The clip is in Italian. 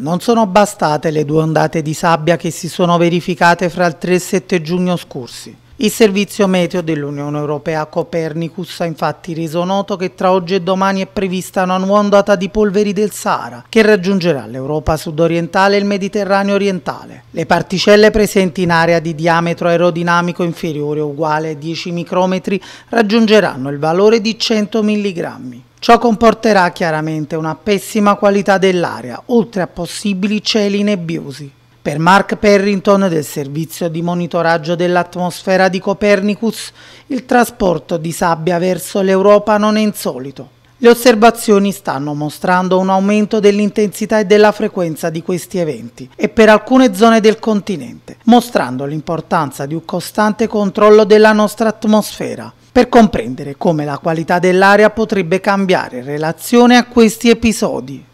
Non sono bastate le due ondate di sabbia che si sono verificate fra il 3 e il 7 giugno scorsi. Il servizio meteo dell'Unione Europea Copernicus ha infatti reso noto che tra oggi e domani è prevista una nuova ondata di polveri del Sahara che raggiungerà l'Europa sudorientale e il Mediterraneo orientale. Le particelle presenti in area di diametro aerodinamico inferiore o uguale a 10 micrometri raggiungeranno il valore di 100 mg. Ciò comporterà chiaramente una pessima qualità dell'aria, oltre a possibili cieli nebbiosi. Per Mark Perrington del servizio di monitoraggio dell'atmosfera di Copernicus, il trasporto di sabbia verso l'Europa non è insolito. Le osservazioni stanno mostrando un aumento dell'intensità e della frequenza di questi eventi e per alcune zone del continente, mostrando l'importanza di un costante controllo della nostra atmosfera per comprendere come la qualità dell'aria potrebbe cambiare in relazione a questi episodi.